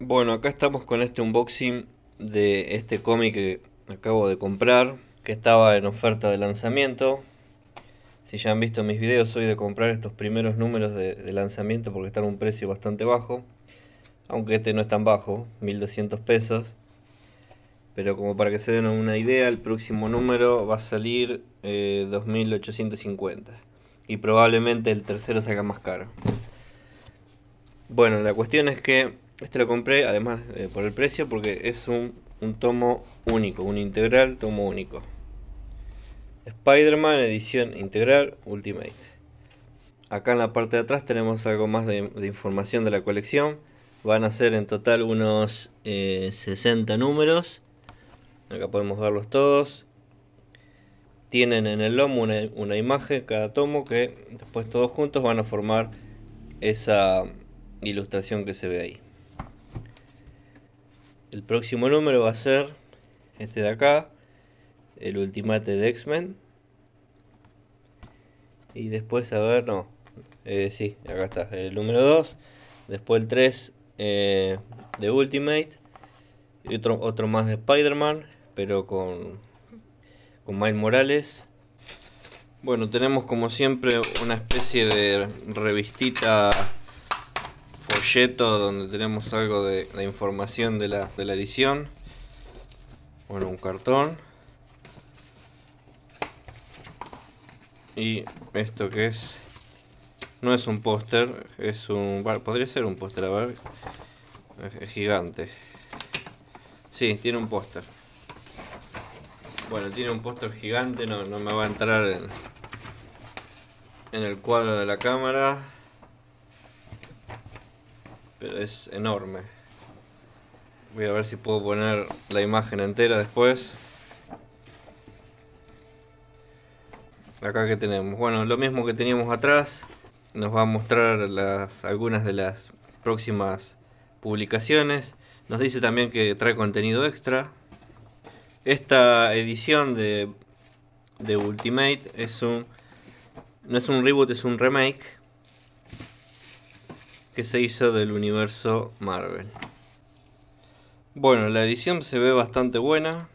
Bueno, acá estamos con este unboxing de este cómic que acabo de comprar, que estaba en oferta de lanzamiento. Si ya han visto mis videos, soy de comprar estos primeros números de, lanzamiento porque están a un precio bastante bajo. Aunque este no es tan bajo, 1200 pesos. Pero como para que se den una idea, el próximo número va a salir 2850. Eh, y probablemente el tercero salga más caro. Bueno, la cuestión es que este lo compré, además eh, por el precio, porque es un, tomo único, un integral tomo único. Spider-Man edición integral Ultimate. Acá en la parte de atrás tenemos algo más de, información de la colección. Van a ser en total unos 60 eh, números. Acá podemos verlos todos. Tienen en el lomo una imagen cada tomo que después todos juntos van a formar esa ilustración que se ve ahí. El próximo número va a ser este de acá, el Ultimate de X-Men. Y después, a ver, no, eh, sí, acá está, el número 2. Después el 3 eh, de Ultimate. Y otro, otro más de Spider-Man, pero con, con Miles Morales. Bueno, tenemos como siempre una especie de revistita donde tenemos algo de la información de la, de la edición. Bueno, un cartón. Y esto que es... No es un póster, es un... Podría ser un póster, a ver. Es gigante. Sí, tiene un póster. Bueno, tiene un póster gigante, no, no me va a entrar en el cuadro de la cámara pero es enorme. Voy a ver si puedo poner la imagen entera después. Acá que tenemos. Bueno, lo mismo que teníamos atrás. Nos va a mostrar algunas de las próximas publicaciones. Nos dice también que trae contenido extra. Esta edición de, de Ultimate es un, no es un reboot, es un remake que se hizo del universo Marvel. Bueno, la edición se ve bastante buena.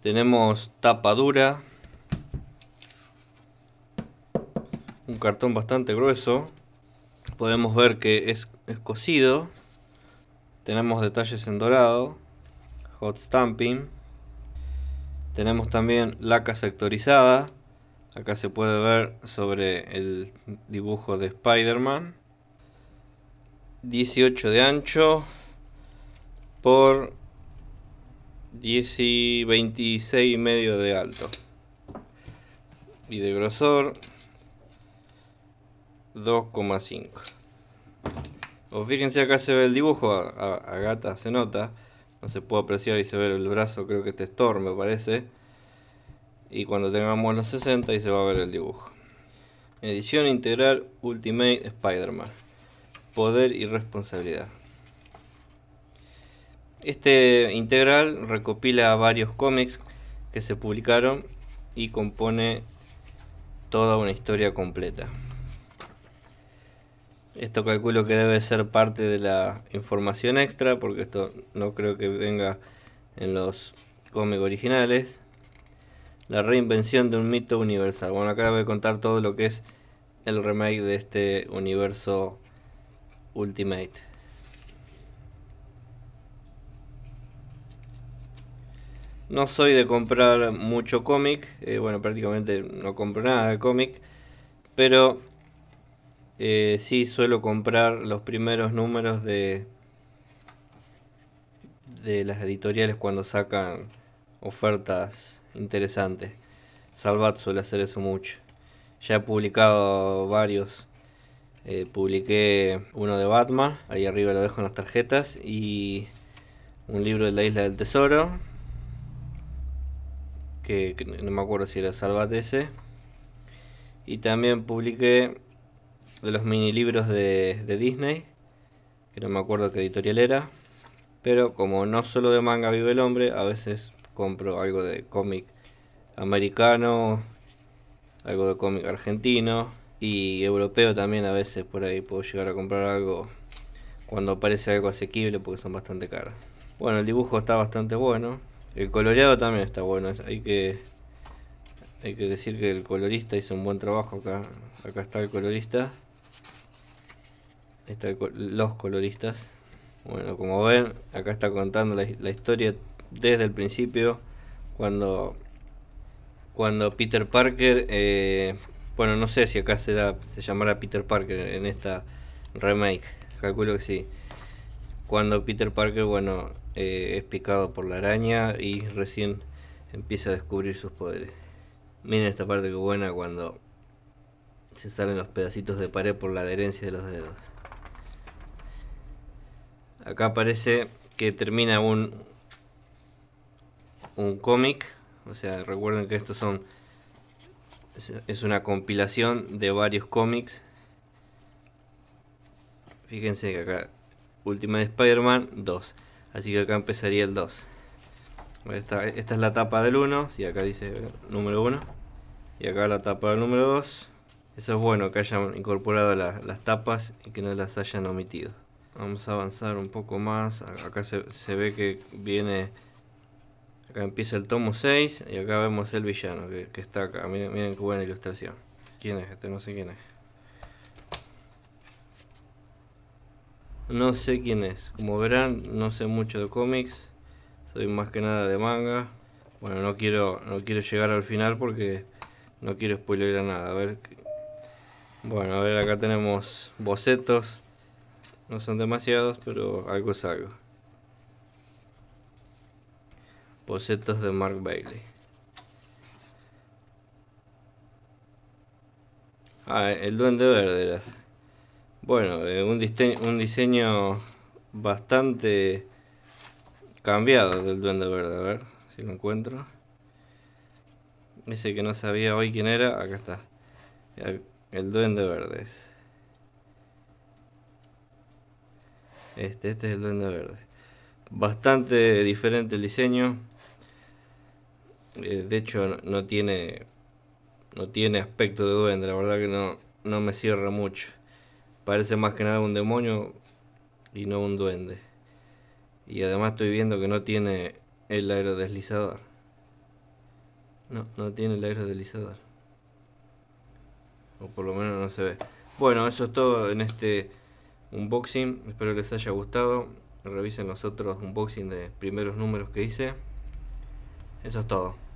Tenemos tapa dura. Un cartón bastante grueso. Podemos ver que es, cosido. Tenemos detalles en dorado. Hot stamping. Tenemos también laca sectorizada. Acá se puede ver sobre el dibujo de Spider-Man. 18 de ancho por 10 y 26 y medio de alto y de grosor 2,5 o pues fíjense acá se ve el dibujo a, se nota no se puede apreciar y se ve el brazo creo que este es Thor me parece y cuando tengamos los 60 y se va a ver el dibujo edición integral Ultimate Spider-Man poder y responsabilidad. Este integral recopila varios cómics que se publicaron y compone toda una historia completa. Esto calculo que debe ser parte de la información extra, porque esto no creo que venga en los cómics originales. La reinvención de un mito universal. Bueno, acá voy a contar todo lo que es el remake de este universo Ultimate. No soy de comprar mucho cómic, eh, bueno, prácticamente no compro nada de cómic, pero si eh, sí suelo comprar los primeros números de, de las editoriales cuando sacan ofertas interesantes. Salvat suele hacer eso mucho. Ya he publicado varios eh, publiqué uno de Batman, ahí arriba lo dejo en las tarjetas, y un libro de la Isla del Tesoro, que, no me acuerdo si era Salvat ese. Y también publiqué de los mini libros de, de Disney, que no me acuerdo qué editorial era. Pero como no solo de manga vive el hombre, a veces compro algo de cómic americano, algo de cómic argentino, y europeo también a veces por ahí puedo llegar a comprar algo cuando aparece algo asequible porque son bastante caras. Bueno, el dibujo está bastante bueno. El coloreado también está bueno. Hay que, hay que decir que el colorista hizo un buen trabajo acá. Acá está el colorista. los coloristas. Bueno, como ven, acá está contando la, historia desde el principio. Cuando, cuando Peter Parker... Eh, bueno, no sé si acá será, se llamará Peter Parker en esta remake. Calculo que sí. Cuando Peter Parker, bueno, eh, es picado por la araña y recién empieza a descubrir sus poderes. Miren esta parte que buena cuando se salen los pedacitos de pared por la adherencia de los dedos. Acá parece que termina un, un cómic. O sea, recuerden que estos son es una compilación de varios cómics. Fíjense que acá, de Spider-Man 2. Así que acá empezaría el 2. Esta, es la tapa del 1, y acá dice número 1. Y acá la tapa del número 2. Eso es bueno, que hayan incorporado las tapas y que no las hayan omitido. Vamos a avanzar un poco más. Acá se ve que viene Acá empieza el tomo 6 y acá vemos el villano que, está acá. Miren, qué buena ilustración. ¿Quién es este? No sé quién es. No sé quién es. Como verán, no sé mucho de cómics. Soy más que nada de manga. Bueno, no quiero, no quiero llegar al final porque no quiero spoiler nada. A ver. Bueno, a ver, acá tenemos bocetos. No son demasiados, pero algo es algo bocetos de Mark Bailey. Ah, el duende verde. Bueno, eh, un, diseño, un diseño bastante cambiado del duende verde. A ver si lo encuentro. Ese que no sabía hoy quién era, acá está. El duende verde. Este, este es el duende verde. Bastante diferente el diseño. Eh, de hecho, no, tiene. No tiene aspecto de duende, la verdad que no, no me cierra mucho. Parece más que nada un demonio y no un duende. Y además estoy viendo que no tiene el aerodeslizador. No, no tiene el aerodeslizador. O por lo menos no se ve. Bueno, eso es todo en este unboxing. Espero que les haya gustado. Revisen los otros unboxing de primeros números que hice. Eso es todo.